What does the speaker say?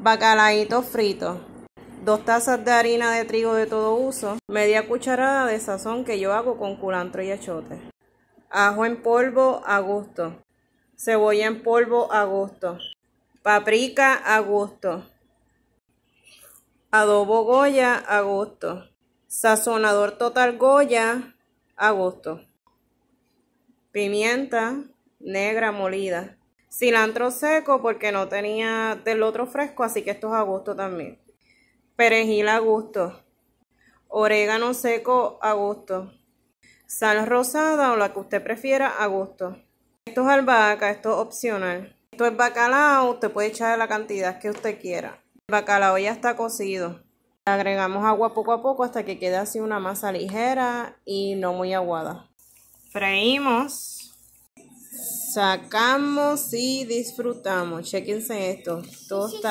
bacalaíto frito, dos tazas de harina de trigo de todo uso, media cucharada de sazón que yo hago con culantro y achote, ajo en polvo a gusto, cebolla en polvo a gusto, paprika a gusto, adobo goya a gusto, sazonador total goya a gusto, pimienta negra molida Cilantro seco porque no tenía del otro fresco, así que esto es a gusto también. Perejil a gusto. Orégano seco a gusto. Sal rosada o la que usted prefiera a gusto. Esto es albahaca, esto es opcional. Esto es bacalao, usted puede echar la cantidad que usted quiera. El bacalao ya está cocido. agregamos agua poco a poco hasta que quede así una masa ligera y no muy aguada. Freímos sacamos y disfrutamos. Chequense esto. Todo está